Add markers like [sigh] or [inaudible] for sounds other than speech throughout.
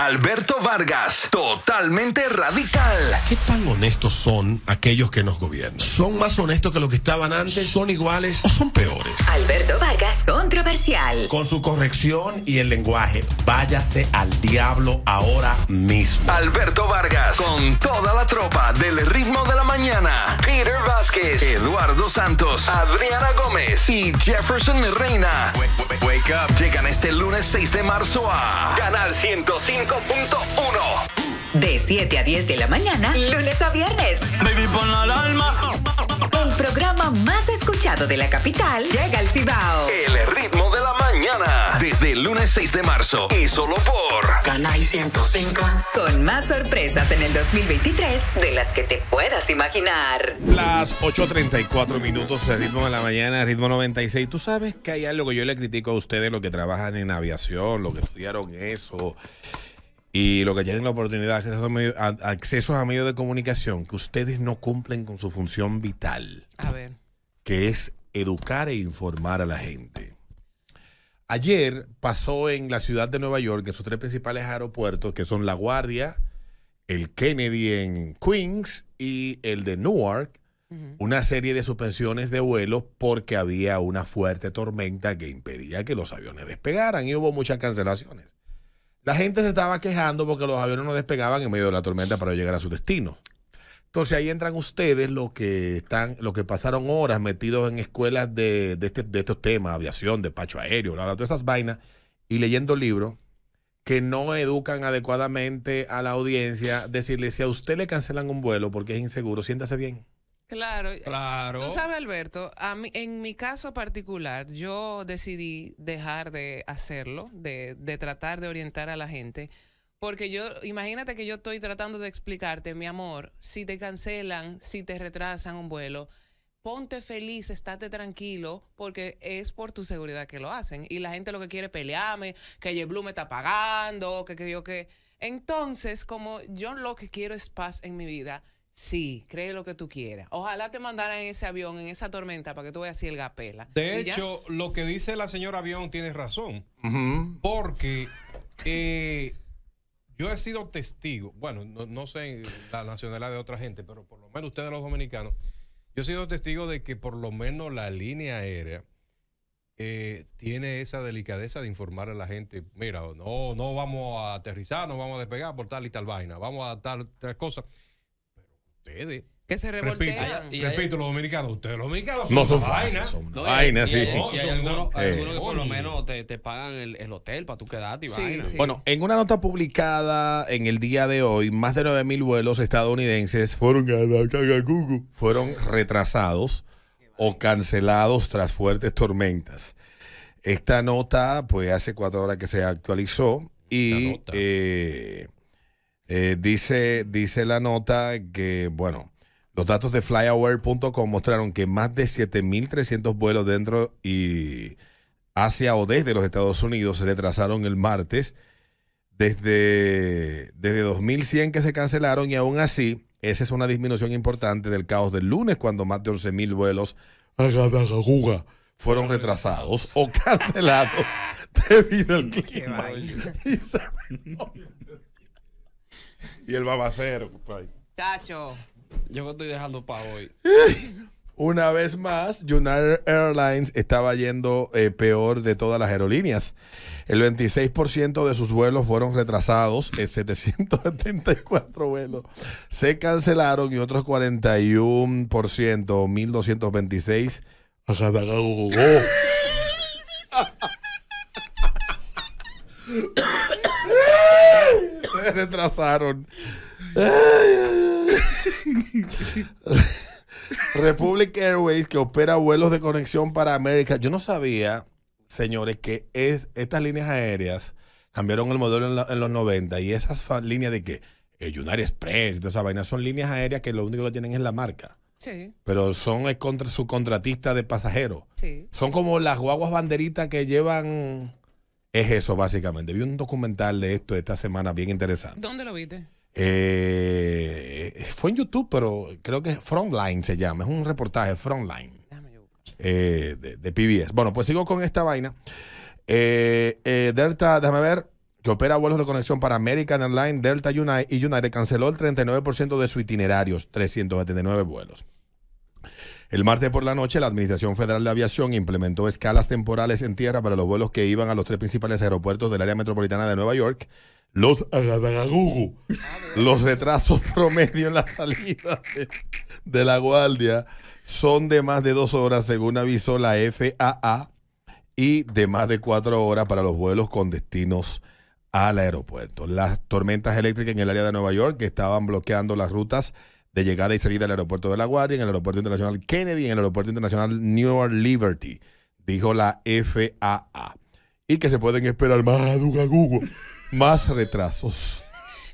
Alberto Vargas, totalmente radical. ¿Qué tan honestos son aquellos que nos gobiernan? ¿Son más honestos que los que estaban antes? ¿Son iguales o son peores? Alberto Vargas, controversial. Con su corrección y el lenguaje, váyase al diablo ahora mismo. Alberto Vargas, con toda la tropa del ritmo de la mañana. Peter Vázquez, Eduardo Santos, Adriana Gómez y Jefferson Reina. Wake, up. Llegan este lunes 6 de marzo a Canal 105 uno. De 7 a 10 de la mañana, lunes a viernes. Baby, pon la alarma. El programa más escuchado de la capital llega al Cibao. El ritmo de la mañana. Desde el lunes 6 de marzo. Y solo por Canal 105. Con más sorpresas en el 2023 de las que te puedas imaginar. Las 8.34 minutos, el ritmo de la mañana, el ritmo 96. Tú sabes que hay algo que yo le critico a ustedes, los que trabajan en aviación, los que estudiaron eso y lo que tienen la oportunidad de accesos a medios de comunicación, que ustedes no cumplen con su función vital, que es educar e informar a la gente. Ayer pasó en la ciudad de Nueva York, en sus tres principales aeropuertos, que son La Guardia, el Kennedy en Queens y el de Newark, una serie de suspensiones de vuelos porque había una fuerte tormenta que impedía que los aviones despegaran y hubo muchas cancelaciones. La gente se estaba quejando porque los aviones no despegaban en medio de la tormenta para llegar a su destino. Entonces ahí entran ustedes los que están, los que pasaron horas metidos en escuelas de, de, este, de estos temas, aviación, despacho aéreo, todas esas vainas, y leyendo libros que no educan adecuadamente a la audiencia, decirle si a usted le cancelan un vuelo porque es inseguro, siéntase bien. Claro. Tú sabes, Alberto, a mí, en mi caso particular, yo decidí dejar de hacerlo, de, de tratar de orientar a la gente, porque yo, imagínate que yo estoy tratando de explicarte, mi amor, si te cancelan, si te retrasan un vuelo, ponte feliz, estate tranquilo, porque es por tu seguridad que lo hacen. Y la gente lo que quiere es pelearme, que Blue me está pagando, que, yo que. Entonces, como yo lo que quiero es paz en mi vida, Sí, cree lo que tú quieras. Ojalá te mandaran en ese avión, en esa tormenta, para que tú veas si el gapela. De hecho, lo que dice la señora avión tiene razón. Porque eh, yo he sido testigo, bueno, no, sé la nacionalidad de otra gente, pero por lo menos ustedes los dominicanos, yo he sido testigo de que por lo menos la línea aérea eh, tiene esa delicadeza de informar a la gente, mira, no, no vamos a aterrizar, no vamos a despegar por tal y tal vaina, vamos a tal, tal cosa. cosas Ustedes. Que se revoltean. Repito, los dominicanos. Ustedes, los dominicanos son no son vainas. vaina, sí. hay, algunos, que por lo menos te, te pagan el, el, hotel para tú quedarte y vaina. Bueno, en una nota publicada en el día de hoy, más de 9.000 vuelos estadounidenses fueron, fueron retrasados o cancelados tras fuertes tormentas. Esta nota, pues hace cuatro horas que se actualizó y... Eh, eh, dice, dice la nota que, bueno, los datos de flyaware.com mostraron que más de 7.300 vuelos dentro y hacia o desde los Estados Unidos se retrasaron el martes, desde, desde 2.100 que se cancelaron y aún así, esa es una disminución importante del caos del lunes cuando más de 11.000 vuelos fueron retrasados o [laughs] cancelados debido al clima. [laughs] Y el babacero, pues, Chacho. Yo estoy dejando para hoy. [laughs] Una vez más, United Airlines estaba yendo eh, peor de todas las aerolíneas. El 26% de sus vuelos fueron retrasados, 774 vuelos se cancelaron y otros 41%, 1.226. [laughs] retrasaron. Republic Airways, que opera vuelos de conexión para América. Yo no sabía, señores, que es, estas líneas aéreas cambiaron el modelo en, los 90 y esas líneas de que el eh, United Express y toda esa vaina son líneas aéreas que lo único que tienen es la marca. Sí. Pero son su contra, subcontratistas de pasajeros. Sí. Son como las guaguas banderitas que llevan es eso, básicamente. Vi un documental de esto esta semana bien interesante. ¿Dónde lo viste? Eh, fue en YouTube, pero creo que Frontline se llama. Es un reportaje, Frontline. Eh, de, de, PBS. Bueno, pues sigo con esta vaina. Eh, eh, Delta, déjame ver, que opera vuelos de conexión para American Airlines, Delta United, y United canceló el 39% de sus itinerarios, 379 vuelos. El martes por la noche, la Administración Federal de Aviación implementó escalas temporales en tierra para los vuelos que iban a los tres principales aeropuertos del área metropolitana de Nueva York. Los los retrasos [laughs] promedio en la salida de, la guardia son de más de dos horas, según avisó la FAA, y de más de cuatro horas para los vuelos con destinos al aeropuerto. Las tormentas eléctricas en el área de Nueva York que estaban bloqueando las rutas de llegada y salida del aeropuerto de La Guardia, en el aeropuerto internacional Kennedy, en el aeropuerto internacional New York Liberty, dijo la FAA. Y que se pueden esperar más, más retrasos.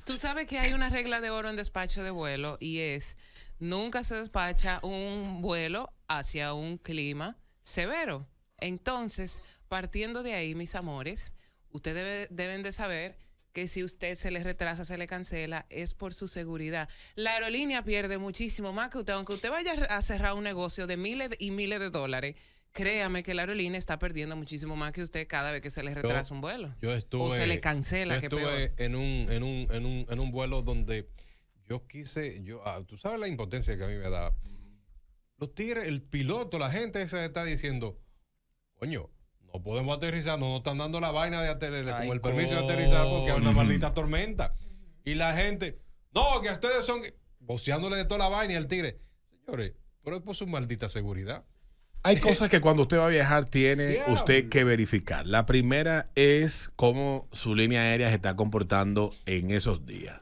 Tú sabes que hay una regla de oro en despacho de vuelo y es, nunca se despacha un vuelo hacia un clima severo. Entonces, partiendo de ahí, mis amores, ustedes deben de saber que si usted se le retrasa, se le cancela, es por su seguridad. La aerolínea pierde muchísimo más que usted, aunque usted vaya a cerrar un negocio de miles y miles de dólares. Créame que la aerolínea está perdiendo muchísimo más que usted cada vez que se le retrasa un vuelo. Yo estuve, o se le cancela. estuve en, un, en, un, en, un, en un vuelo donde yo quise, yo, ah, tú sabes la impotencia que a mí me da. Los tigres, el piloto, la gente esa está diciendo, coño, podemos aterrizar, no nos están dando la vaina de aterrizar, como el permiso de aterrizar porque hay una maldita tormenta. Y la gente, no, que ustedes son boceándole de toda la vaina y el tigre. Señores, pero es por su maldita seguridad. Hay cosas que cuando usted va a viajar tiene [laughs] usted que verificar. La primera es cómo su línea aérea se está comportando en esos días.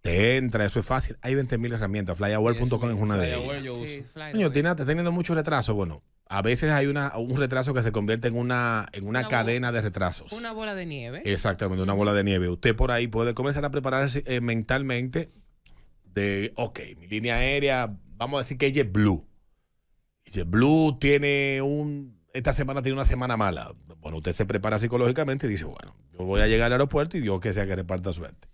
Te entra, eso es fácil. Hay 20.000 herramientas. Flyaware.com es una de ellas. teniendo mucho retraso. Bueno, a veces hay una, un retraso que se convierte en una, en una, cadena de retrasos. Una bola de nieve. Exactamente, una bola de nieve. Usted por ahí puede comenzar a prepararse eh, mentalmente de, ok, mi línea aérea, vamos a decir que es JetBlue. Blue tiene un, esta semana tiene una semana mala. Bueno, usted se prepara psicológicamente y dice, bueno, yo voy a llegar al aeropuerto y Dios que sea que reparta suerte.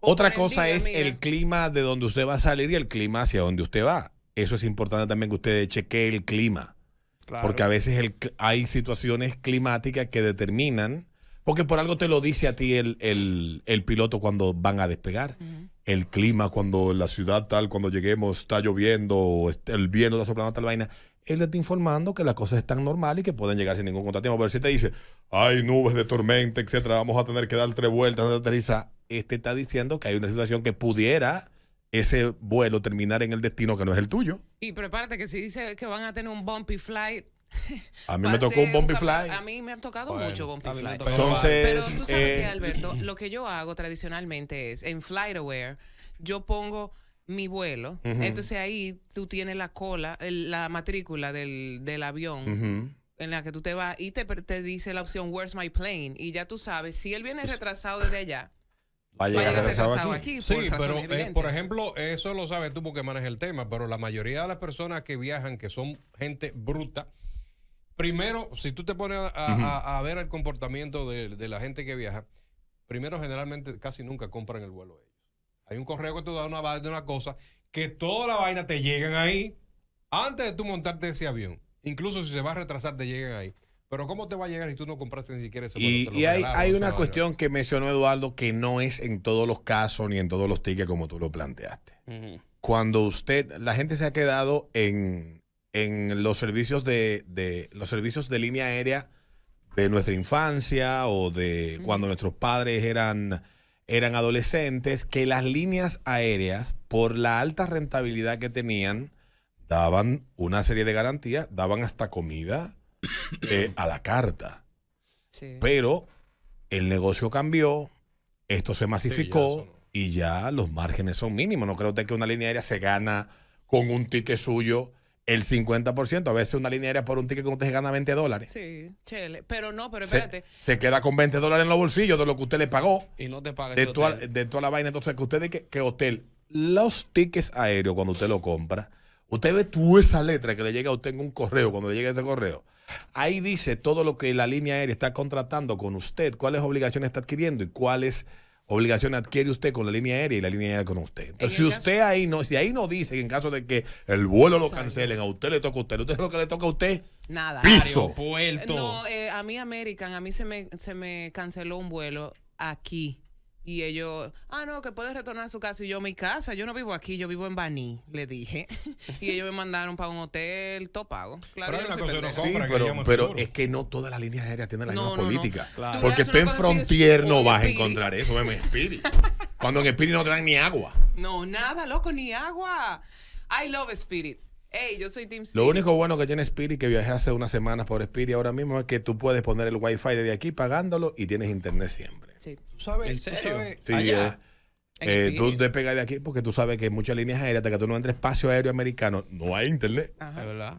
Otra cosa es el clima de donde usted va a salir y el clima hacia donde usted va. Eso es importante también que usted chequee el clima porque a veces hay situaciones climáticas que determinan, porque por algo te lo dice a ti el, piloto cuando van a despegar. El clima, cuando la ciudad tal, cuando lleguemos, está lloviendo, el viento está soplando tal vaina. Él te está informando que las cosas están normales y que pueden llegar sin ningún contratiempo. Pero si te dice, hay nubes de tormenta, etcétera, vamos a tener que dar tres vueltas, etcétera, este está diciendo que hay una situación que pudiera ese vuelo terminar en el destino que no es el tuyo. Y prepárate que si dice que van a tener un bumpy flight. [laughs] A mí me tocó un bumpy flight. A mí me han tocado mucho bumpy flight. Entonces, pero tú sabes eh, que Alberto, [laughs] lo que yo hago tradicionalmente es en FlightAware yo pongo mi vuelo, entonces ahí tú tienes la cola, la matrícula del, del avión. en la que tú te vas y te, te, dice la opción Where's my plane? Y ya tú sabes, si él viene pues retrasado desde allá. Va a llegar retrasado aquí. Sí, pero eh, por ejemplo, eso lo sabes tú porque manejas el tema, pero la mayoría de las personas que viajan, que son gente bruta, primero, si tú te pones a, ver el comportamiento de, la gente que viaja, primero generalmente casi nunca compran el vuelo ellos. Hay un correo que te da una, de una cosa, que toda la vaina te llegan ahí antes de tú montarte ese avión. Incluso si se va a retrasar, te llegan ahí. Pero ¿cómo te va a llegar si tú no compraste ni siquiera ese Y, y hay, una cuestión que mencionó Eduardo que no es en todos los casos ni en todos los tickets como tú lo planteaste. Cuando usted, la gente se ha quedado en, los servicios de, los servicios de línea aérea de nuestra infancia o de cuando nuestros padres eran, eran adolescentes, que las líneas aéreas, por la alta rentabilidad que tenían, daban una serie de garantías, daban hasta comida eh, a la carta. Pero el negocio cambió, esto se masificó y ya los márgenes son mínimos. No creo usted que una línea aérea se gana con un ticket suyo el 50%. A veces una línea aérea por un ticket que usted se gana 20 dólares. Sí, chele. Pero no, pero espérate. Se, queda con 20 dólares en los bolsillos de lo que usted le pagó. Y no te paga. De, toda, la vaina. Entonces, que usted que, hotel, los tickets aéreos cuando usted lo compra, usted ve tú esa letra que le llega a usted en un correo, cuando le llega ese correo. Ahí dice todo lo que la línea aérea está contratando con usted, cuáles obligaciones está adquiriendo y cuáles obligaciones adquiere usted con la línea aérea y la línea aérea con usted. Entonces, si usted ahí no, si ahí no dice en caso de que el vuelo lo cancelen, a usted le toca a usted, usted es lo que le toca a usted. Nada. Piso. No, eh, a mí American, a mí se me, se me canceló un vuelo aquí y ellos, ah, no, que puedes retornar a su casa. Y yo, mi casa, yo no vivo aquí, yo vivo en Baní, le dije. [laughs] y ellos me mandaron para un hotel, todo pago. Claro, pero, pero, es que no todas las líneas aéreas tienen la misma política. Porque en Frontier no vas a encontrar eso, en [laughs] Spirit. Cuando en Spirit no traen ni agua. No, nada, loco, ni agua. I love Spirit. Ey, yo soy Tim. Lo único bueno que tiene Spirit, que viajé hace unas semanas por Spirit ahora mismo, es que tú puedes poner el wifi desde aquí pagándolo y tienes internet siempre. ¿Tú sabes? ¿En serio? Sí, eh, tú de aquí porque tú sabes que hay muchas líneas aéreas, hasta que tú no entres espacio aéreo americano, no hay internet. Ajá. verdad.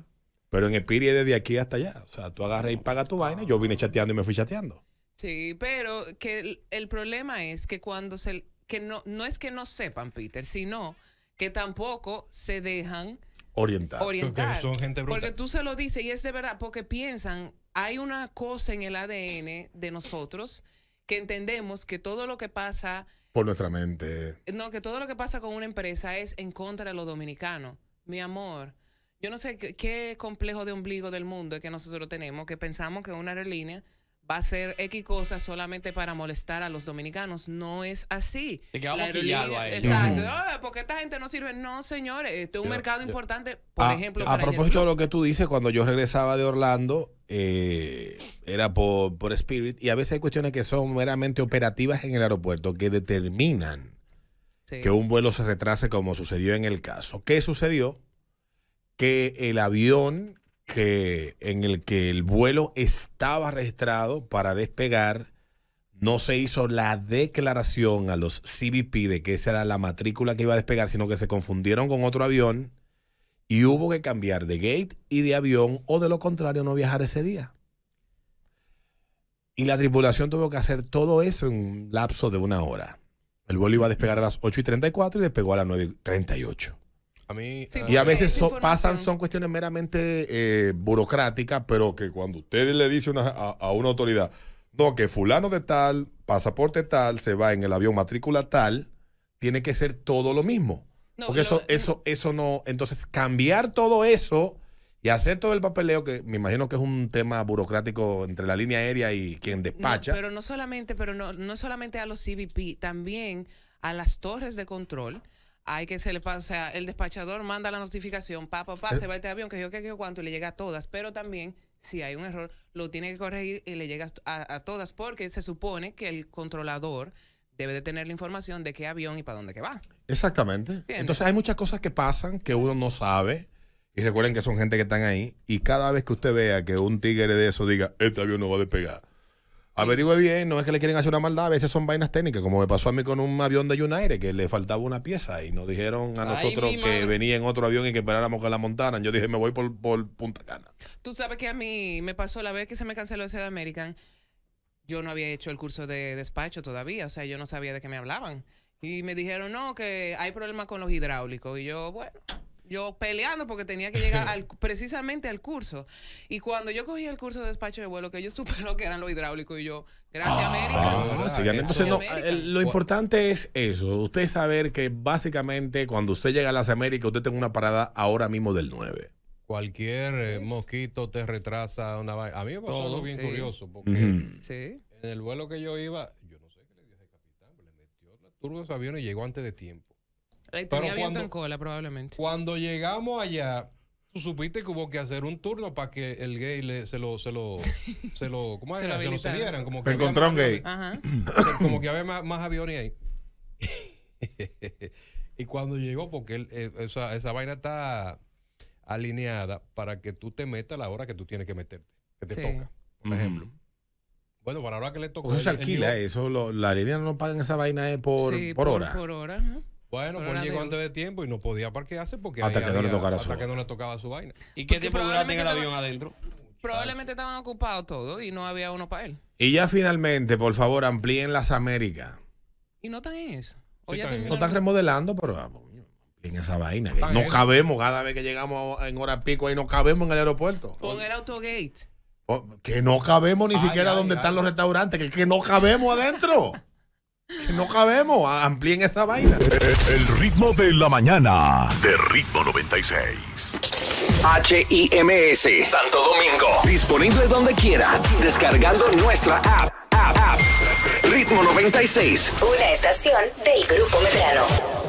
Pero en Spirit es desde aquí hasta allá. O sea, tú agarras y pagas tu vaina. Yo vine chateando y me fui chateando. Sí, pero que el, problema es que cuando se... Que no, no es que no sepan, Peter, sino que tampoco se dejan orientar. porque son gente Porque tú se lo dices y es de verdad, porque piensan, hay una cosa en el ADN de nosotros que entendemos que todo lo que pasa... Por nuestra mente. No, que todo lo que pasa con una empresa es en contra de los dominicanos. Mi amor, yo no sé qué, complejo de ombligo del mundo es que nosotros tenemos, que pensamos que una aerolínea va a ser X cosas solamente para molestar a los dominicanos. No es así. vamos a Exacto. Ah, porque esta gente no sirve. No, señores. Este es un mercado importante, ah, por ejemplo. A propósito de lo que tú dices, cuando yo regresaba de Orlando, eh, era por, por Spirit, y a veces hay cuestiones que son meramente operativas en el aeropuerto que determinan que un vuelo se retrase como sucedió en el caso. ¿Qué sucedió? Que el avión que, en el que el vuelo estaba registrado para despegar, no se hizo la declaración a los CBP de que esa era la matrícula que iba a despegar, sino que se confundieron con otro avión y hubo que cambiar de gate y de avión o de lo contrario no viajar ese día. Y la tripulación tuvo que hacer todo eso en un lapso de una hora. El vuelo iba a despegar a las ocho y treinta y despegó a las 9 y ocho Ah, y a veces pasan, son cuestiones meramente eh, burocráticas, pero que cuando ustedes le dicen a, una autoridad, no, que fulano de tal, pasaporte tal, se va en el avión matrícula tal, tiene que ser todo lo mismo. Porque eso, eso, eso no. Entonces, cambiar todo eso y hacer todo el papeleo, que me imagino que es un tema burocrático entre la línea aérea y quien despacha. pero no solamente, pero no, no solamente a los CBP, también a las torres de control hay que se le pasa, o sea, el despachador manda la notificación, pa, pa, pa, eh. se va este avión, que yo que yo cuánto, y le llega a todas, pero también si hay un error, lo tiene que corregir y le llega a, a todas, porque se supone que el controlador debe de tener la información de qué avión y para dónde que va. Exactamente. Entonces hay muchas cosas que pasan que uno no sabe. Y recuerden que son gente que están ahí. Y cada vez que usted vea que un tigre de eso diga, este avión no va a despegar Averigüe bien, no es que le quieren hacer una maldad, a veces son vainas técnicas, como me pasó a mí con un avión de United, que le faltaba una pieza y nos dijeron a nosotros que venía en otro avión y que esperáramos que la montaran. Yo dije, me voy por, por Punta Cana. Tú sabes que a mí me pasó la vez que se me canceló ese de American, yo no había hecho el curso de despacho todavía, o sea, yo no sabía de qué me hablaban. Y me dijeron, no, que hay problema con los hidráulicos. Y yo, bueno, yo peleando porque tenía que llegar [laughs] precisamente al curso. Y cuando yo cogí el curso de despacho de vuelo, que yo [laughs] supe lo que eran lo hidráulico y yo, gracias ah, ah, América. entonces, lo importante es eso, usted saber que básicamente cuando usted llega a las Américas, usted tiene una parada ahora mismo del 9 cualquier eh, mosquito te retrasa una vaina. A mí me pasó algo bien curioso, porque en el vuelo que yo iba, yo no sé qué le dio al capitán, pero le metió la turbo de su avión y llegó antes de tiempo. Pero tenía cuando, en cola, probablemente. Cuando llegamos allá, tú supiste que hubo que hacer un turno para que el gay se lo, se lo, [laughs] se ¿cómo se, Que Lo, se lo cedieran. Como que un gay. Ajá. Como que había más, aviones ahí. [laughs] y cuando llegó, porque él, eh, esa, vaina está alineada para que tú te metas a la hora que tú tienes que meterte, que te toca, por ejemplo. Bueno, para ahora que le tocó. Pues eso se alquila, eso. Lo, la línea no pagan esa vaina eh, por, por, hora. Por hora, bueno, pues llegó antes de tiempo y no podía parquearse porque hasta, que, no le hasta tocaba su vaina. ¿Y qué tiempo en el avión adentro? Probablemente estaban ocupados todos y no había uno para él. Y ya finalmente, por favor, amplíen las Américas. Y no tan eso. no están remodelando, pero ah, en esa vaina. no cabemos cada vez que llegamos en hora pico y no cabemos en el aeropuerto. Con el autogate. Que no cabemos ni siquiera donde están los restaurantes, que, que no cabemos adentro. [laughs] no cabemos, amplíen esa vaina. El ritmo de la mañana, de ritmo 96. H S Santo Domingo. Disponible donde quiera, descargando nuestra app. app, app. Ritmo 96. Una estación del Grupo Medrano.